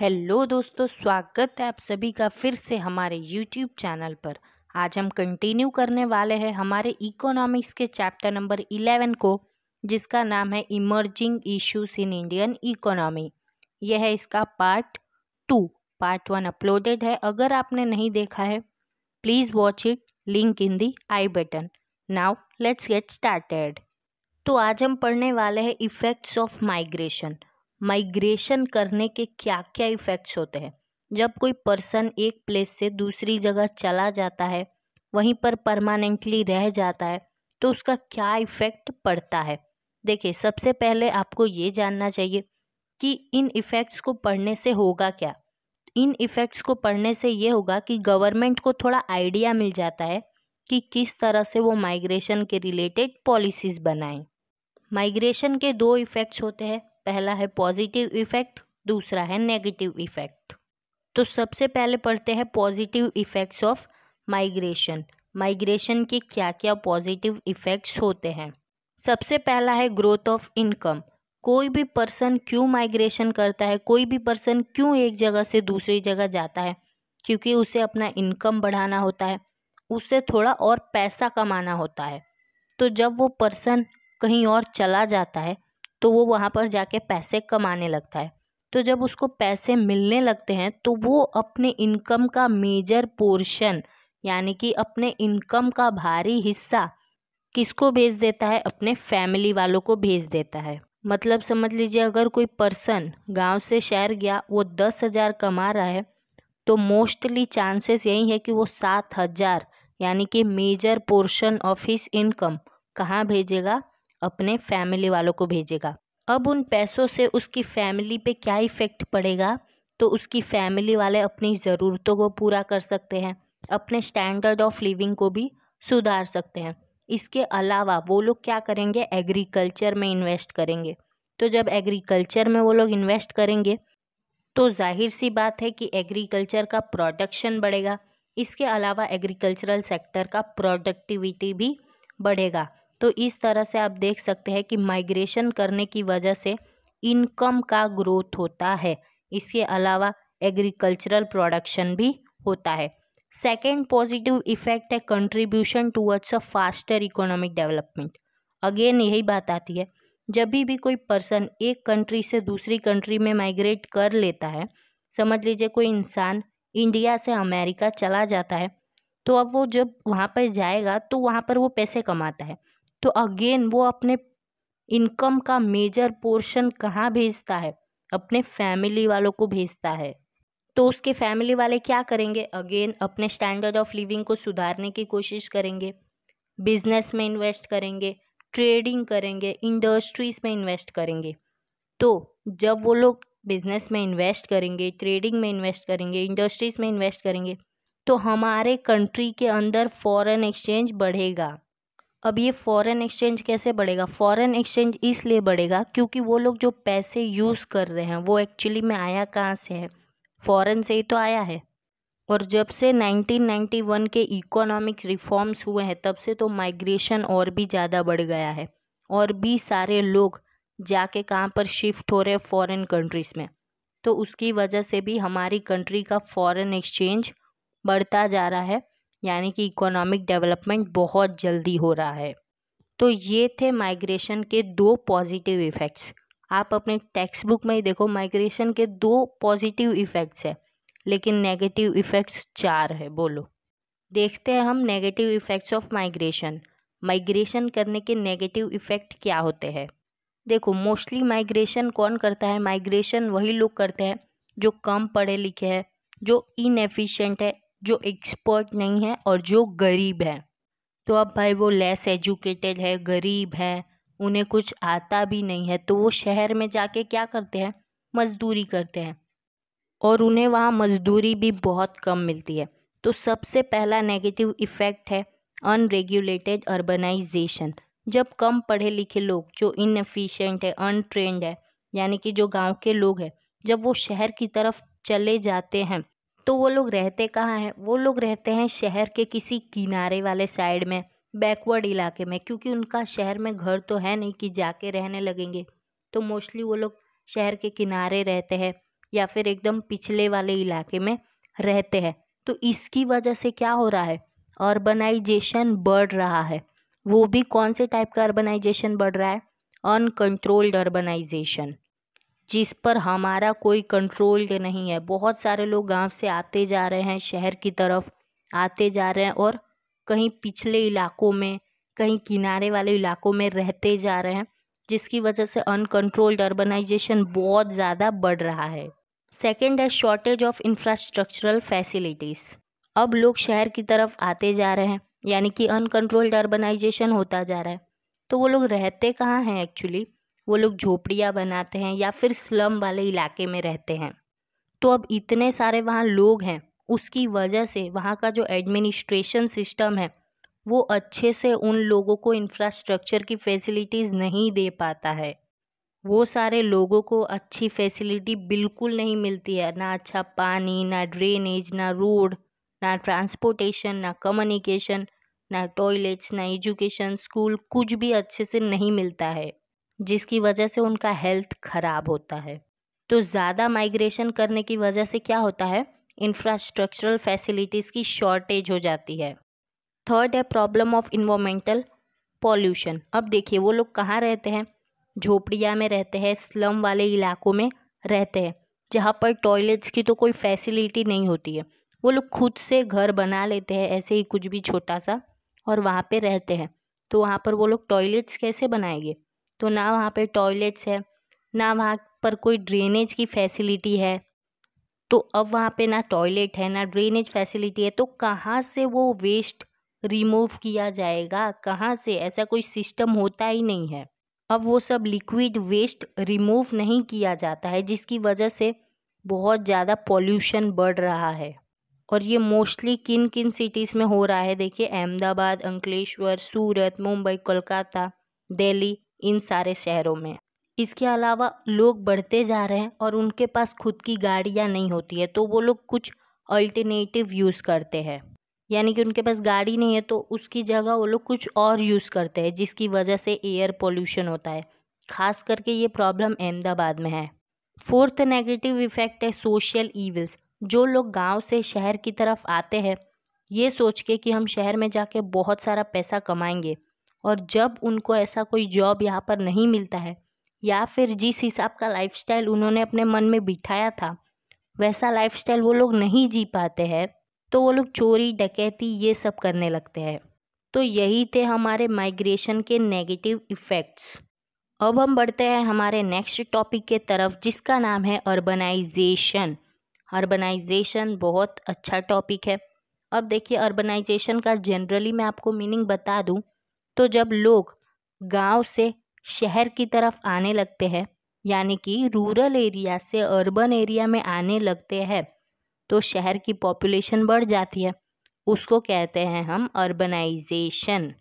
hello दोस्तों स्वागत है आप सभी का फिर से हमारे यूट्यूब चैनल पर आज हम कंटिन्यू करने वाले हैं हमारे इकोनॉमिक्स के चैप्टर नंबर इलेवन को जिसका नाम है emerging issues in Indian economy यह है इसका part two part one uploaded है अगर आपने नहीं देखा है please watch it link in the I button now let's get started तो आज हम पढ़ने वाले हैं इफ़ेक्ट्स ऑफ माइग्रेशन माइग्रेशन करने के क्या क्या इफ़ेक्ट्स होते हैं जब कोई पर्सन एक प्लेस से दूसरी जगह चला जाता है वहीं पर परमानेंटली रह जाता है तो उसका क्या इफ़ेक्ट पड़ता है देखिए सबसे पहले आपको ये जानना चाहिए कि इन इफ़ेक्ट्स को पढ़ने से होगा क्या इन इफ़ेक्ट्स को पढ़ने से ये होगा कि गवर्नमेंट को थोड़ा आइडिया मिल जाता है कि किस तरह से वो माइग्रेशन के रिलेटेड पॉलिसीज़ बनाएं माइग्रेशन के दो इफ़ेक्ट्स होते हैं पहला है पॉजिटिव इफ़ेक्ट दूसरा है नेगेटिव इफ़ेक्ट तो सबसे पहले पढ़ते हैं positive effects of migration migration के क्या क्या पॉजिटिव इफ़ेक्ट्स होते हैं सबसे पहला है ग्रोथ ऑफ इनकम कोई भी पर्सन क्यों माइग्रेशन करता है कोई भी पर्सन क्यों एक जगह से दूसरी जगह जाता है क्योंकि उसे अपना इनकम बढ़ाना होता है उससे थोड़ा और पैसा कमाना होता है तो जब वो पर्सन कहीं और चला जाता है तो वो वहाँ पर जाके पैसे कमाने लगता है तो जब उसको पैसे मिलने लगते हैं तो वो अपने इनकम का मेजर पोर्शन यानी कि अपने इनकम का भारी हिस्सा किसको भेज देता है अपने फैमिली वालों को भेज देता है मतलब समझ लीजिए अगर कोई पर्सन गांव से शहर गया वो दस हज़ार कमा रहा है तो मोस्टली चांसेस यही है कि वो सात हज़ार यानी कि major portion of his income कहाँ भेजेगा अपने फैमिली वालों को भेजेगा अब उन पैसों से उसकी फैमिली पे क्या इफ़ेक्ट पड़ेगा तो उसकी फैमिली वाले अपनी ज़रूरतों को पूरा कर सकते हैं अपने स्टैंडर्ड ऑफ लिविंग को भी सुधार सकते हैं इसके अलावा वो लोग क्या करेंगे एग्रीकल्चर में इन्वेस्ट करेंगे तो जब एग्रीकल्चर में वो लोग इन्वेस्ट करेंगे तो जाहिर सी बात है कि एग्रीकल्चर का प्रोडक्शन बढ़ेगा इसके अलावा एग्रीकल्चरल सेक्टर का प्रोडक्टिविटी भी बढ़ेगा तो इस तरह से आप देख सकते हैं कि माइग्रेशन करने की वजह से इनकम का ग्रोथ होता है इसके अलावा एग्रीकल्चरल प्रोडक्शन भी होता है सेकेंड पॉजिटिव इफेक्ट है contribution towards a faster economic development again यही बात आती है जब भी भी कोई पर्सन एक कंट्री से दूसरी कंट्री में माइग्रेट कर लेता है समझ लीजिए कोई इंसान इंडिया से अमेरिका चला जाता है तो अब वो जब वहाँ पर जाएगा तो वहाँ पर वो पैसे कमाता है तो अगेन वो अपने इनकम का मेजर पोर्शन कहाँ भेजता है अपने फैमिली वालों को भेजता है तो उसके फैमिली वाले क्या करेंगे अगेन अपने स्टैंडर्ड ऑफ लिविंग को सुधारने की कोशिश करेंगे बिजनेस में इन्वेस्ट करेंगे ट्रेडिंग करेंगे इंडस्ट्रीज़ में इन्वेस्ट करेंगे तो जब वो लोग बिजनेस में इन्वेस्ट करेंगे ट्रेडिंग में इन्वेस्ट करेंगे इंडस्ट्रीज़ में इन्वेस्ट करेंगे तो हमारे कंट्री के अंदर फॉरेन एक्सचेंज बढ़ेगा अब ये फ़ॉरेन एक्सचेंज कैसे बढ़ेगा फ़ॉरेन एक्सचेंज इसलिए बढ़ेगा क्योंकि वो लोग जो पैसे यूज़ कर रहे हैं वो एक्चुअली में आया कहाँ से है फ़ॉरेन से ही तो आया है और जब से 1991 के इकोनॉमिक रिफॉर्म्स हुए हैं तब से तो माइग्रेशन और भी ज़्यादा बढ़ गया है और भी सारे लोग जाके कहाँ पर शिफ्ट हो रहे हैं फ़ॉरेन कंट्रीज़ में तो उसकी वजह से भी हमारी कंट्री का फ़ॉरेन एक्सचेंज बढ़ता जा रहा है यानी कि इकोनॉमिक डेवलपमेंट बहुत जल्दी हो रहा है तो ये थे माइग्रेशन के दो पॉजिटिव इफ़ेक्ट्स आप अपने टेक्स्ट बुक में ही देखो माइग्रेशन के दो पॉजिटिव इफ़ेक्ट्स हैं लेकिन नेगेटिव इफ़ेक्ट्स चार है बोलो देखते हैं हम negative effects of migration migration करने के नेगेटिव इफ़ेक्ट क्या होते हैं देखो मोस्टली माइग्रेशन कौन करता है माइग्रेशन वही लोग करते हैं जो कम पढ़े लिखे हैं जो इनएफिशिएंट है जो एक्सपर्ट नहीं है और जो गरीब है तो अब भाई वो लेस एजुकेटेड है गरीब है उन्हें कुछ आता भी नहीं है तो वो शहर में जाके क्या करते हैं मजदूरी करते हैं और उन्हें वहाँ मजदूरी भी बहुत कम मिलती है तो सबसे पहला नेगेटिव इफ़ेक्ट है अनरेगुलेटेड अर्बनाइजेशन जब कम पढ़े लिखे लोग जो इनफिशेंट है अनट्रेंड है यानी कि जो गांव के लोग हैं जब वो शहर की तरफ चले जाते हैं तो वो लोग रहते कहाँ हैं वो लोग रहते हैं शहर के किसी किनारे वाले साइड में बैकवर्ड इलाके में क्योंकि उनका शहर में घर तो है नहीं कि जाके रहने लगेंगे तो मोस्टली वो लोग शहर के किनारे रहते हैं या फिर एकदम पिछले वाले इलाके में रहते हैं तो इसकी वजह से क्या हो रहा है अर्बनाइजेशन बढ़ रहा है वो भी कौन से टाइप का अर्बनाइजेशन बढ़ रहा है अनकंट्रोल्ड अर्बनाइजेशन जिस पर हमारा कोई कंट्रोल नहीं है बहुत सारे लोग गांव से आते जा रहे हैं शहर की तरफ आते जा रहे हैं और कहीं पिछले इलाकों में कहीं किनारे वाले इलाकों में रहते जा रहे हैं जिसकी वजह से अनकंट्रोल्ड अर्बनाइजेशन बहुत ज़्यादा बढ़ रहा है सेकेंड है शॉर्टेज ऑफ इंफ्रास्ट्रक्चरल फैसिलिटीज़ अब लोग शहर की तरफ आते जा रहे हैं यानी कि अनकंट्रोल्ड अर्बनाइजेशन होता जा रहा है तो वो लोग रहते कहाँ हैं एक्चुअली वो लोग झोपड़ियाँ बनाते हैं या फिर स्लम वाले इलाके में रहते हैं तो अब इतने सारे वहाँ लोग हैं उसकी वजह से वहाँ का जो एडमिनिस्ट्रेशन सिस्टम है वो अच्छे से उन लोगों को इंफ्रास्ट्रक्चर की फैसिलिटीज़ नहीं दे पाता है वो सारे लोगों को अच्छी फैसिलिटी बिल्कुल नहीं मिलती है ना अच्छा पानी ना ड्रेनेज ना रोड ना ट्रांसपोर्टेशन ना कम्युनिकेशन ना टॉयलेट्स ना एजुकेशन स्कूल कुछ भी अच्छे से नहीं मिलता है जिसकी वजह से उनका हेल्थ ख़राब होता है तो ज़्यादा माइग्रेशन करने की वजह से क्या होता है इंफ्रास्ट्रक्चरल फैसिलिटीज़ की शॉर्टेज हो जाती है थर्ड है प्रॉब्लम ऑफ इन्वामेंटल पॉल्यूशन अब देखिए वो लोग कहाँ रहते हैं झोपड़िया में रहते हैं स्लम वाले इलाकों में रहते हैं जहाँ पर टॉयलेट्स की तो कोई फैसिलिटी नहीं होती है वो लोग खुद से घर बना लेते हैं ऐसे ही कुछ भी छोटा सा और वहाँ पे रहते हैं तो वहाँ पर वो लोग टॉयलेट्स कैसे बनाएंगे तो ना वहाँ पे टॉयलेट्स है ना वहाँ पर कोई ड्रेनेज की फैसिलिटी है तो अब वहाँ पे ना टॉयलेट है ना ड्रेनेज फैसिलिटी है तो कहाँ से वो वेस्ट रिमूव किया जाएगा कहाँ से ऐसा कोई सिस्टम होता ही नहीं है अब वो सब लिक्विड वेस्ट रिमूव नहीं किया जाता है जिसकी वजह से बहुत ज़्यादा पॉल्यूशन बढ़ रहा है और ये मोस्टली किन किन सिटीज़ में हो रहा है देखिए अहमदाबाद अंकलेश्वर सूरत मुंबई कोलकाता दिल्ली इन सारे शहरों में इसके अलावा लोग बढ़ते जा रहे हैं और उनके पास खुद की गाड़ियाँ नहीं होती है तो वो लोग कुछ अल्टरनेटिव यूज़ करते हैं यानी कि उनके पास गाड़ी नहीं है तो उसकी जगह वो लोग कुछ और यूज़ करते हैं जिसकी वजह से एयर पोल्यूशन होता है खास करके ये प्रॉब्लम अहमदाबाद में है फोर्थ नेगेटिव इफ़ेक्ट है सोशल ईविल्स जो लोग गांव से शहर की तरफ आते हैं ये सोच के कि हम शहर में जाके बहुत सारा पैसा कमाएंगे और जब उनको ऐसा कोई जॉब यहाँ पर नहीं मिलता है या फिर जिस हिसाब का लाइफ उन्होंने अपने मन में बिठाया था वैसा लाइफ वो लोग नहीं जी पाते हैं तो वो लोग चोरी डकैती ये सब करने लगते हैं तो यही थे हमारे माइग्रेशन के नेगेटिव इफ़ेक्ट्स अब हम बढ़ते हैं हमारे नेक्स्ट टॉपिक के तरफ जिसका नाम है अर्बनाइजेशन अर्बनाइजेशन बहुत अच्छा टॉपिक है अब देखिए अर्बनाइजेशन का जनरली मैं आपको मीनिंग बता दूं तो जब लोग गाँव से शहर की तरफ आने लगते हैं यानी कि रूरल एरिया से अर्बन एरिया में आने लगते हैं तो शहर की पॉपुलेशन बढ़ जाती है उसको कहते हैं हम अर्बनाइजेशन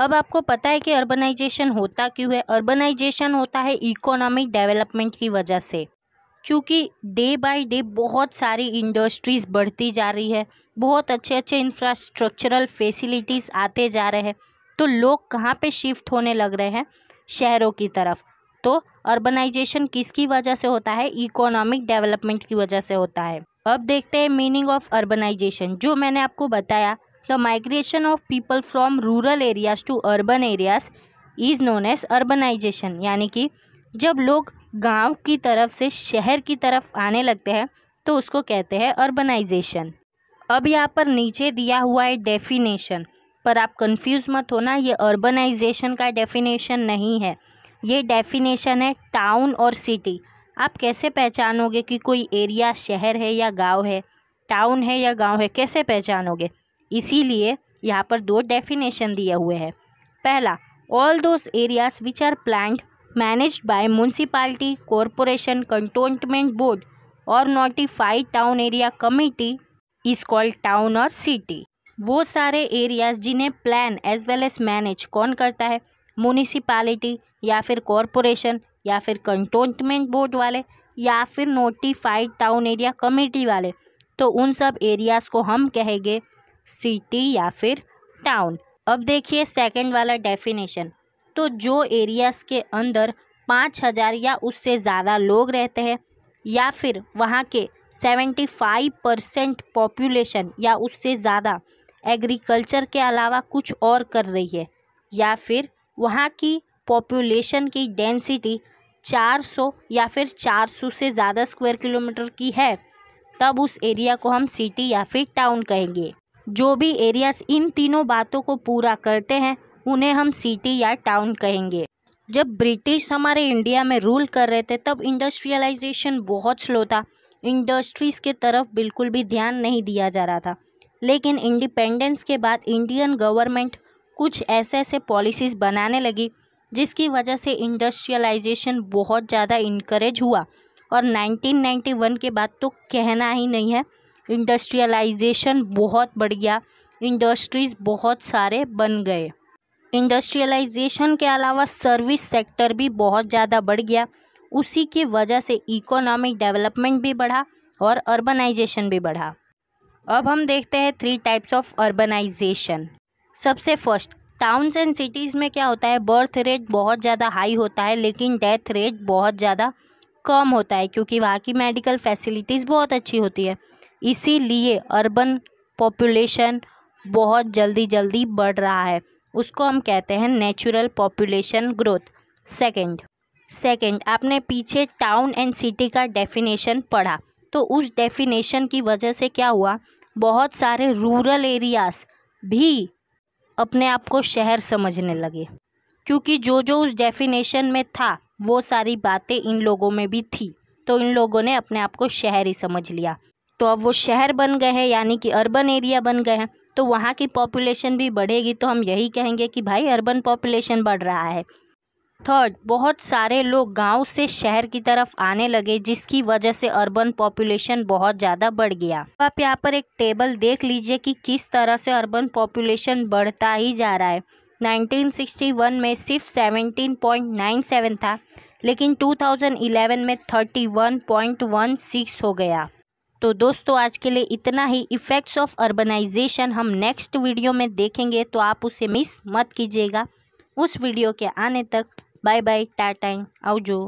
अब आपको पता है कि अर्बनाइजेशन होता क्यों है अर्बनाइजेशन होता है इकोनॉमिक डेवलपमेंट की वजह से क्योंकि डे बाय डे बहुत सारी इंडस्ट्रीज़ बढ़ती जा रही है बहुत अच्छे अच्छे इंफ्रास्ट्रक्चरल फैसिलिटीज़ आते जा रहे हैं तो लोग कहाँ पे शिफ्ट होने लग रहे हैं शहरों की तरफ तो अर्बनाइजेशन किसकी वजह से होता है इकोनॉमिक डेवलपमेंट की वजह से होता है अब देखते हैं मीनिंग ऑफ अर्बनाइजेशन जो मैंने आपको बताया the migration of people from rural areas to urban areas is known as urbanization यानी कि जब लोग गांव की तरफ से शहर की तरफ आने लगते हैं तो उसको कहते हैं अर्बनाइजेशन अब यहाँ पर नीचे दिया हुआ है डेफिनेशन पर आप कंफ्यूज मत होना ये अर्बनाइजेशन का डेफिनेशन नहीं है ये डेफिनेशन है टाउन और सिटी आप कैसे पहचानोगे कि कोई एरिया शहर है या गांव है टाउन है या गांव है कैसे पहचानोगे इसीलिए यहाँ पर दो डेफिनेशन दिए हुए हैं पहला all those areas which are planned manage by municipality corporation cantonment board और notified town area committee is called town और सिटी वो सारे एरियाज़ जिन्हें plan as well as manage कौन करता है म्यूनिसपालिटी या फिर कॉरपोरेशन या फिर कंटोनमेंट बोर्ड वाले या फिर नोटिफाइड टाउन एरिया कमेटी वाले तो उन सब एरियाज़ को हम कहेंगे सिटी या फिर टाउन अब देखिए सेकंड वाला डेफिनेशन तो जो एरियाज़ के अंदर पाँच हज़ार या उससे ज़्यादा लोग रहते हैं या फिर वहाँ के सेवेंटी फाइव परसेंट पॉपुलेशन या उससे ज़्यादा एग्रीकल्चर के अलावा कुछ और कर रही है या फिर वहाँ की पॉपुलेशन की डेंसिटी 400 या फिर 400 से ज़्यादा स्क्वायर किलोमीटर की है तब उस एरिया को हम सिटी या फिर टाउन कहेंगे जो भी एरियाज इन तीनों बातों को पूरा करते हैं उन्हें हम सिटी या टाउन कहेंगे जब ब्रिटिश हमारे इंडिया में रूल कर रहे थे तब इंडस्ट्रियलाइजेशन बहुत स्लो था इंडस्ट्रीज़ के तरफ बिल्कुल भी ध्यान नहीं दिया जा रहा था लेकिन इंडिपेंडेंस के बाद इंडियन गवर्नमेंट कुछ ऐसे ऐसे पॉलिसीज़ बनाने लगी जिसकी वजह से इंडस्ट्रियलाइजेशन बहुत ज़्यादा इनक्रेज हुआ और 1991 के बाद तो कहना ही नहीं है इंडस्ट्रियलाइजेशन बहुत बढ़ गया इंडस्ट्रीज़ बहुत सारे बन गए इंडस्ट्रियलाइजेशन के अलावा सर्विस सेक्टर भी बहुत ज़्यादा बढ़ गया उसी की वजह से इकोनॉमिक डेवलपमेंट भी बढ़ा और अर्बनाइजेशन भी बढ़ा अब हम देखते हैं थ्री टाइप्स ऑफ अर्बनाइजेशन सबसे फर्स्ट टाउन्स एंड सिटीज़ में क्या होता है बर्थ रेट बहुत ज़्यादा हाई होता है लेकिन डेथ रेट बहुत ज़्यादा कम होता है क्योंकि वहाँ की मेडिकल फैसिलिटीज़ बहुत अच्छी होती है इसीलिए अर्बन पॉपुलेशन बहुत जल्दी जल्दी बढ़ रहा है उसको हम कहते हैं natural population growth second second आपने पीछे टाउन एंड सिटी का डेफिनेशन पढ़ा तो उस डेफिनेशन की वजह से क्या हुआ बहुत सारे रूरल एरियाज़ भी अपने आप को शहर समझने लगे क्योंकि जो जो उस डेफिनेशन में था वो सारी बातें इन लोगों में भी थी तो इन लोगों ने अपने आप को शहर ही समझ लिया तो अब वो शहर बन गए हैं यानी कि अर्बन एरिया बन गए हैं तो वहाँ की पॉपुलेशन भी बढ़ेगी तो हम यही कहेंगे कि भाई अर्बन पॉपुलेशन बढ़ रहा है थर्ड बहुत सारे लोग गांव से शहर की तरफ आने लगे जिसकी वजह से अर्बन पॉपुलेशन बहुत ज़्यादा बढ़ गया तो आप यहाँ पर एक टेबल देख लीजिए कि किस तरह से अर्बन पॉपुलेशन बढ़ता ही जा रहा है 1961 में सिर्फ 17.97 था लेकिन 2011 में 31.16 हो गया तो दोस्तों आज के लिए इतना ही इफ़ेक्ट्स ऑफ अर्बनाइजेशन हम नेक्स्ट वीडियो में देखेंगे तो आप उसे मिस मत कीजिएगा उस वीडियो के आने तक બાય બાય ટાટા આવજો